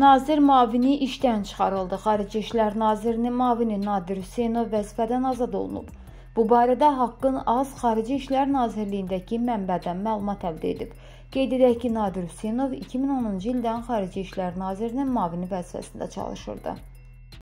Nazir müavini işdən çıxarıldı. Xarici İşlər Nazirinin müavini Nadir Hüseynov vəzifədən azad olunub. Bu barədə Haqqın Az Xarici İşlər Nazirliyindəki mənbədən məlumat əldə edib. Qeyd edək ki, Nadir Hüseynov 2010-cu ildən Xarici İşlər Nazirinin müavini vəzifəsində çalışırdı.